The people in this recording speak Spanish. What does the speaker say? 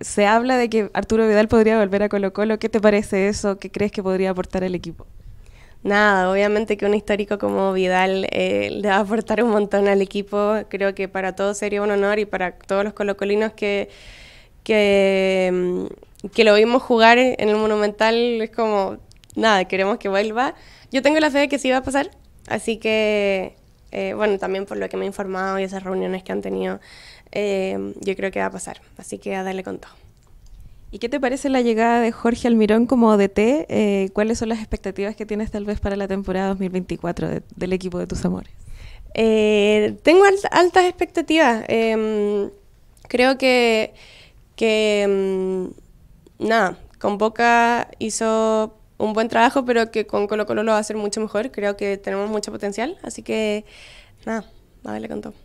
Se habla de que Arturo Vidal podría volver a Colo Colo. ¿Qué te parece eso? ¿Qué crees que podría aportar al equipo? Nada, obviamente que un histórico como Vidal eh, le va a aportar un montón al equipo. Creo que para todos sería un honor y para todos los colocolinos que, que, mm, que lo vimos jugar en el Monumental es como, nada, queremos que vuelva. Yo tengo la fe de que sí va a pasar, así que eh, bueno, también por lo que me he informado y esas reuniones que han tenido, eh, yo creo que va a pasar. Así que a darle con todo. ¿Y qué te parece la llegada de Jorge Almirón como DT eh, ¿Cuáles son las expectativas que tienes tal vez para la temporada 2024 del equipo de tus amores? tengo altas expectativas. Em, creo que, que em, nada, con Boca hizo un buen trabajo, pero que con Colo Colo lo va a hacer mucho mejor. Creo que tenemos mucho potencial, así que nada, a ver con